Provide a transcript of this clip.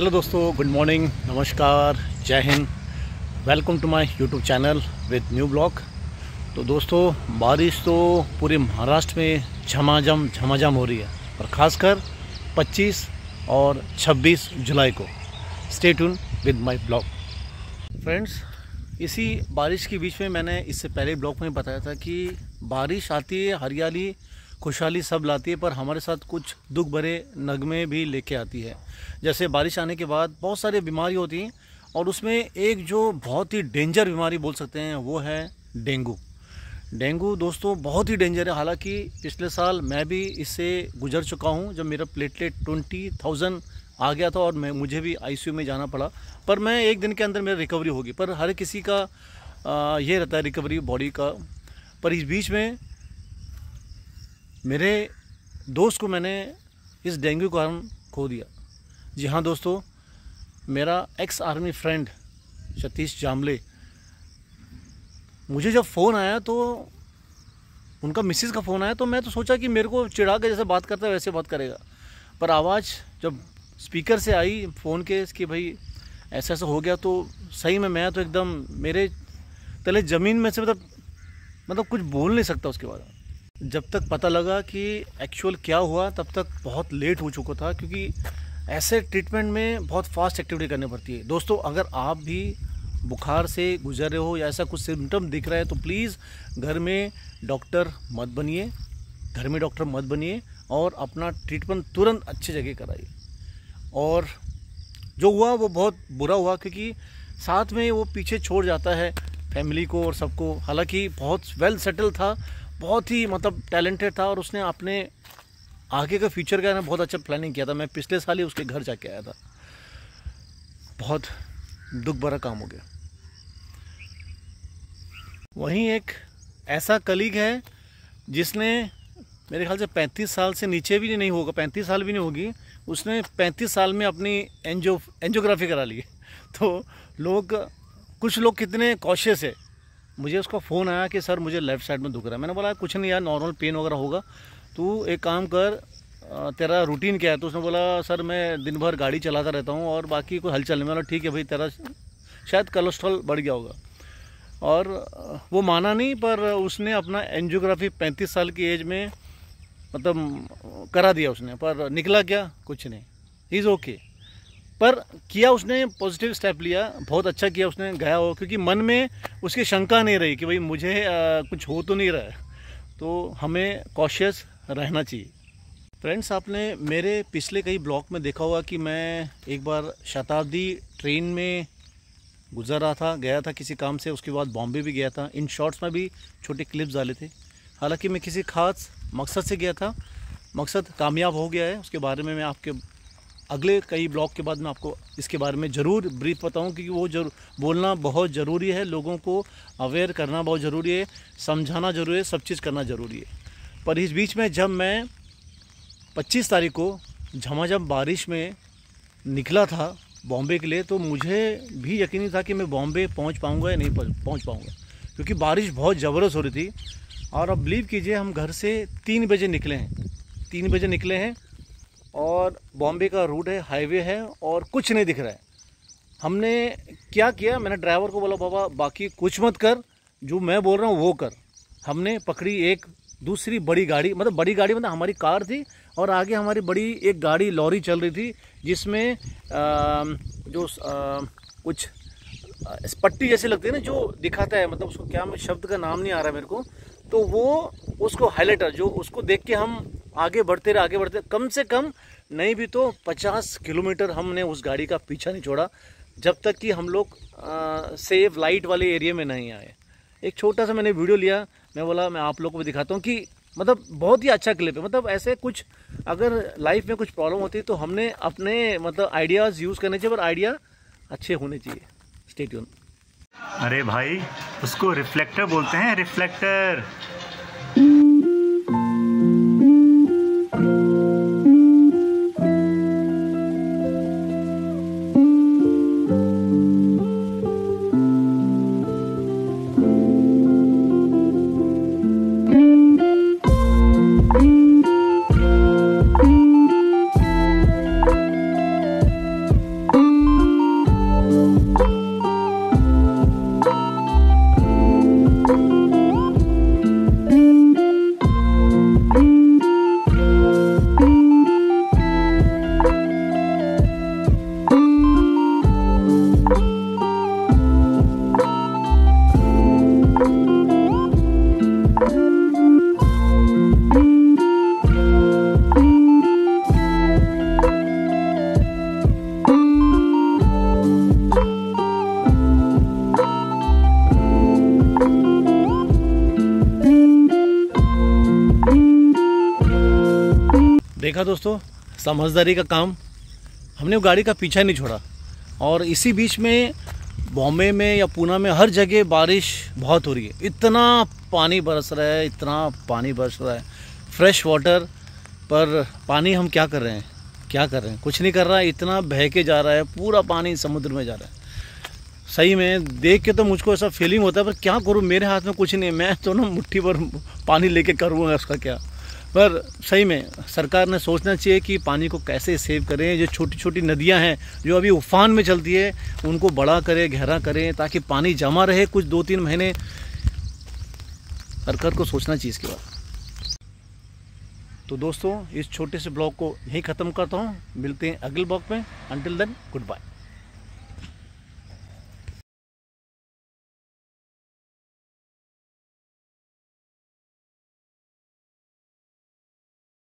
Hello दोस्तों good morning नमस्कार जय Hind welcome to my YouTube channel with new blog तो दोस्तों बारिश तो पूरे महाराष्ट्र में झमाझम झमाझम हो रही है और ख़ासकर 25 और 26 जुलाई को stay tune with my blog friends इसी बारिश के बीच में मैंने इससे पहले ब्लॉग में बताया था कि बारिश आती है हरियाली खुशहाली सब लाती है पर हमारे साथ कुछ दुख भरे नगमे भी लेके आती है जैसे बारिश आने के बाद बहुत सारी बीमारी होती हैं और उसमें एक जो बहुत ही डेंजर बीमारी बोल सकते हैं वो है डेंगू डेंगू दोस्तों बहुत ही डेंजर है हालांकि पिछले साल मैं भी इससे गुजर चुका हूं जब मेरा प्लेटलेट ट्वेंटी थाउजेंड आ गया था और मैं मुझे भी आईसीयू में जाना पड़ा पर मैं एक दिन के अंदर मेरी रिकवरी होगी पर हर किसी का आ, ये रहता है रिकवरी बॉडी का पर इस बीच में मेरे दोस्त को मैंने इस डेंगू कारण खो दिया जी हाँ दोस्तों मेरा ex army friend Satish Jamle मुझे जब फ़ोन आया तो उनका मिसिस का फ़ोन आया तो मैं तो सोचा कि मेरे को चिढ़ा के जैसे बात करता है वैसे बात करेगा पर आवाज़ जब स्पीकर से आई फ़ोन के कि भाई ऐसा ऐसा हो गया तो सही में मैं तो एकदम मेरे तले ज़मीन में से मतलब मतलब कुछ बोल नहीं सकता उसके बाद जब तक पता लगा कि एक्चुअल क्या हुआ तब तक बहुत लेट हो चुका था क्योंकि ऐसे ट्रीटमेंट में बहुत फास्ट एक्टिविटी करनी पड़ती है दोस्तों अगर आप भी बुखार से गुजर रहे हो या ऐसा कुछ सिम्टम दिख रहा है तो प्लीज़ घर में डॉक्टर मत बनिए घर में डॉक्टर मत बनिए और अपना ट्रीटमेंट तुरंत अच्छी जगह कराइए और जो हुआ वो बहुत बुरा हुआ क्योंकि साथ में वो पीछे छोड़ जाता है फैमिली को और सबको हालांकि बहुत वेल सेटल था बहुत ही मतलब टैलेंटेड था और उसने अपने आगे का फ्यूचर का ना बहुत अच्छा प्लानिंग किया था मैं पिछले साल ही उसके घर जाके आया था बहुत दुख भरा काम हो गया वहीं एक ऐसा कलीग है जिसने मेरे ख्याल से 35 साल से नीचे भी नहीं होगा 35 साल भी नहीं होगी उसने 35 साल में अपनी एनजियो एंजियोग्राफी करा ली तो लोग कुछ लोग कितने कॉशियस है मुझे उसका फ़ोन आया कि सर मुझे लेफ़्ट साइड में दुख रहा है मैंने बोला कुछ नहीं यार नॉर्मल पेन वगैरह होगा तू एक काम कर तेरा रूटीन क्या है तो उसने बोला सर मैं दिन भर गाड़ी चलाता रहता हूँ और बाकी कोई हलचल नहीं बोला ठीक है भाई तेरा शायद कोलेस्ट्रॉल बढ़ गया होगा और वो माना नहीं पर उसने अपना एनजियोग्राफी पैंतीस साल की एज में मतलब करा दिया उसने पर निकला क्या कुछ नहीं इज़ ओके okay. पर किया उसने पॉजिटिव स्टेप लिया बहुत अच्छा किया उसने गया हो क्योंकि मन में उसकी शंका नहीं रही कि भाई मुझे आ, कुछ हो तो नहीं रहा तो हमें कॉशियस रहना चाहिए फ्रेंड्स आपने मेरे पिछले कई ब्लॉग में देखा होगा कि मैं एक बार शताब्दी ट्रेन में गुजर रहा था गया था किसी काम से उसके बाद बॉम्बे भी गया था इन शॉर्ट्स में भी छोटे क्लिप्स डाले थे हालांकि मैं किसी खास मकसद से गया था मकसद कामयाब हो गया है उसके बारे में मैं आपके अगले कई ब्लॉग के बाद मैं आपको इसके बारे में ज़रूर ब्रीफ बताऊँ क्योंकि वो जरूर बोलना बहुत ज़रूरी है लोगों को अवेयर करना बहुत ज़रूरी है समझाना ज़रूरी है सब चीज़ करना ज़रूरी है पर इस बीच में जब मैं पच्चीस तारीख को झमाझम बारिश में निकला था बॉम्बे के लिए तो मुझे भी यकीन था कि मैं बॉम्बे पहुँच पाऊँगा या नहीं पहुँच पाऊँगा क्योंकि बारिश बहुत ज़बरदस्त हो रही थी और अब बिलीव कीजिए हम घर से तीन बजे निकले हैं तीन बजे निकले हैं और बॉम्बे का रूट है हाईवे है और कुछ नहीं दिख रहा है हमने क्या किया मैंने ड्राइवर को बोला बाबा बाकी कुछ मत कर जो मैं बोल रहा हूँ वो कर हमने पकड़ी एक दूसरी बड़ी गाड़ी मतलब बड़ी गाड़ी मतलब हमारी कार थी और आगे हमारी बड़ी एक गाड़ी लॉरी चल रही थी जिसमें आ, जो आ, कुछ पट्टी जैसे लगती है ना जो दिखाता है मतलब उसको क्या शब्द का नाम नहीं आ रहा मेरे को तो वो उसको हाईलाइटर जो उसको देख के हम आगे बढ़ते रहे आगे बढ़ते रहे। कम से कम नहीं भी तो 50 किलोमीटर हमने उस गाड़ी का पीछा नहीं छोड़ा जब तक कि हम लोग सेफ लाइट वाले एरिया में नहीं आए एक छोटा सा मैंने वीडियो लिया मैं बोला मैं आप लोगों को दिखाता हूँ कि मतलब बहुत ही अच्छा क्लिप है मतलब ऐसे कुछ अगर लाइफ में कुछ प्रॉब्लम होती है तो हमने अपने मतलब आइडियाज़ यूज़ करने चाहिए पर आइडिया अच्छे होने चाहिए स्टेट्यून अरे भाई उसको रिफ्लेक्टर बोलते हैं रिफ्लेक्टर देखा दोस्तों समझदारी का काम हमने वो गाड़ी का पीछा नहीं छोड़ा और इसी बीच में बॉम्बे में या पूना में हर जगह बारिश बहुत हो रही है इतना पानी बरस रहा है इतना पानी बरस रहा है फ्रेश वाटर पर पानी हम क्या कर रहे हैं क्या कर रहे हैं कुछ नहीं कर रहा है इतना बह के जा रहा है पूरा पानी समुद्र में जा रहा है सही में देख के तो मुझको ऐसा फीलिंग होता है पर क्या करूँ मेरे हाथ में कुछ नहीं है मैं तो ना मुट्ठी पर पानी लेके करूँगा उसका क्या पर सही में सरकार ने सोचना चाहिए कि पानी को कैसे सेव करें जो छोटी छोटी नदियाँ हैं जो अभी उफान में चलती है उनको बड़ा करें गहरा करें ताकि पानी जमा रहे कुछ दो तीन महीने सरकार को सोचना चाहिए इसके बाद तो दोस्तों इस छोटे से ब्लॉग को यहीं ख़त्म करता हूँ मिलते हैं अगले ब्लॉग में अंटिल देन गुड बाय